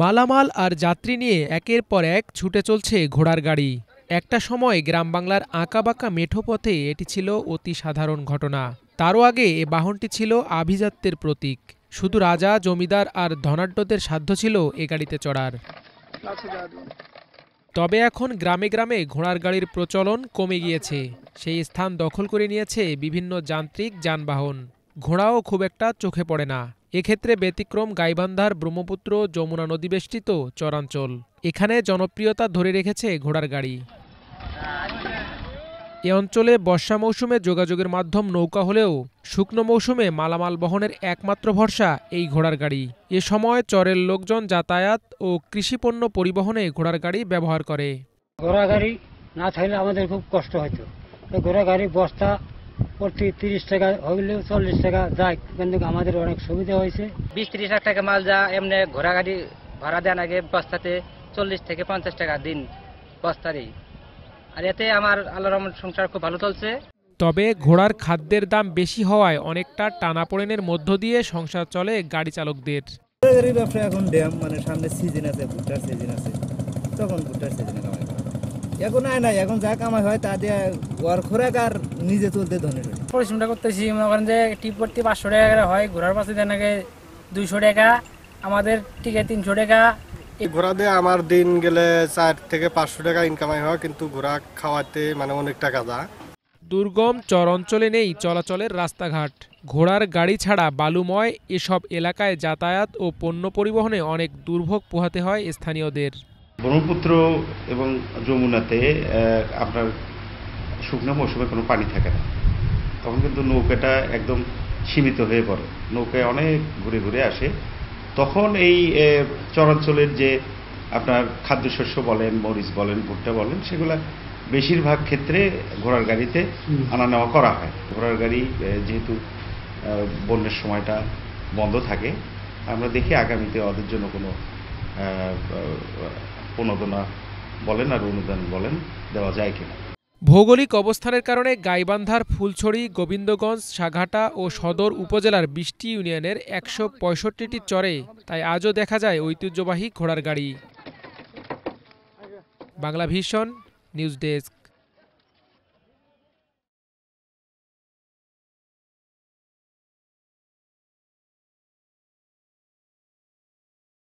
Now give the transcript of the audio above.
মালামাল আর যাত্রী নিয়ে একের পর এক ছুটে চলছে ঘোড়ার গাড়ি একটা সময় গ্রাম বাংলার আঁকাবাঁকা মেঠো পথে এটি ছিল অতি সাধারণ ঘটনা তারও আগে এ বাহনটি ছিল আভিজাত্যের প্রতীক শুধু রাজা জমিদার আর ধনাঢ্যদের সাধ্য ছিল এ গাড়িতে চড়ার তবে এখন গ্রামে গ্রামে ঘোড়ার গাড়ির প্রচলন কমে গিয়েছে সেই স্থান দখল করে নিয়েছে বিভিন্ন যান্ত্রিক যানবাহন ঘোড়াও খুব একটা চোখে পড়ে না এক্ষেত্রে ব্যতিক্রম গাইবান্ধার ব্রহ্মপুত্র যমুনা নদীবেষ্টিত চরাঞ্চল এখানে জনপ্রিয়তা ধরে রেখেছে ঘোড়ার গাড়ি এ অঞ্চলে বর্ষা মৌসুমে যোগাযোগের মাধ্যম নৌকা হলেও শুকনো মৌসুমে মালামাল বহনের একমাত্র ভরসা এই ঘোড়ার গাড়ি এ সময় চরের লোকজন যাতায়াত ও কৃষিপণ্য পরিবহনে ঘোড়ার গাড়ি ব্যবহার করে ঘোড়া গাড়ি না থাকলে আমাদের খুব কষ্ট হতো ঘোড়া গাড়ি বস্তা প্রতি তিরিশ টাকা হইলেও চল্লিশ টাকা যায় কিন্তু আমাদের অনেক সুবিধা হয়েছে বিশ তিরিশ লাখ টাকা মাল যা এমনি ঘোড়া গাড়ি ভাড়া দেন আগে বস্তাতে চল্লিশ থেকে পঞ্চাশ টাকা দিন বস্তারই আর এতে আমার আল্লাহর সংসার খুব ভালো চলছে তবে ঘোড়ার খাদ্যের দাম বেশি হওয়ায় অনেকটা টানাপোড়েনের মধ্য দিয়ে সংসার চলে গাড়ি চালকদের ব্যবসা এখন ড্যাম মানে সামনে সিজন আছে ভুট্টার সিজন আছে তখন ভুট্টার সিজনে এখন আয় নাই এখন যা কামাই হয় তা দিয়ে ঘর খোরাক আর নিজে চলতে ধরে পরিশ্রমটা করতেছি মনে করেন যে টিপ করতে পাঁচশো টাকা করে হয় ঘোরার পাশে দেন আগে দুইশো টাকা আমাদের টিকে তিনশো টাকা ঘোরা দিয়ে আমার দিন গেলে চার থেকে পাঁচশো টাকা ইনকামাই হয় কিন্তু ঘোরা খাওয়াতে মানে অনেক টাকা দা দুর্গম চর অঞ্চলে নেই চলাচলের রাস্তাঘাট ঘোড়ার গাড়ি ছাড়া বালুময় এসব এলাকায় যাতায়াত ও পণ্য পরিবহনে অনেক দুর্ভোগ পোহাতে হয় স্থানীয়দের ব্রহ্মপুত্র এবং যমুনাতে আপনার শুকনো মৌসুমে কোনো পানি থাকে না তখন কিন্তু নৌকাটা একদম সীমিত হয়ে পড়ে নৌকায় অনেক ঘুরে ঘুরে আসে তখন এই চরাঞ্চলের যে আপনার খাদ্যশস্য বলেন মরিচ বলেন ভুট্টা বলেন সেগুলা বেশিরভাগ ক্ষেত্রে ঘোড়ার গাড়িতে আনা নেওয়া করা হয় ঘোড়ার গাড়ি যেহেতু বন্যার সময়টা বন্ধ থাকে আমরা দেখি আগামীতে ওদের জন্য কোনো প্রণোদনা বলেন আর অনুদান বলেন দেওয়া যায় কিনা ভৌগোলিক অবস্থানের কারণে গাইবান্ধার ফুলছড়ি গোবিন্দগঞ্জ সাঘাটা ও সদর উপজেলার বৃষ্টি ইউনিয়নের একশো পঁয়ষট্টিটি চরে তাই আজও দেখা যায় ঐতিহ্যবাহী ঘোড়ার গাড়ি বাংলা ভিশন নিউজ ডেস্ক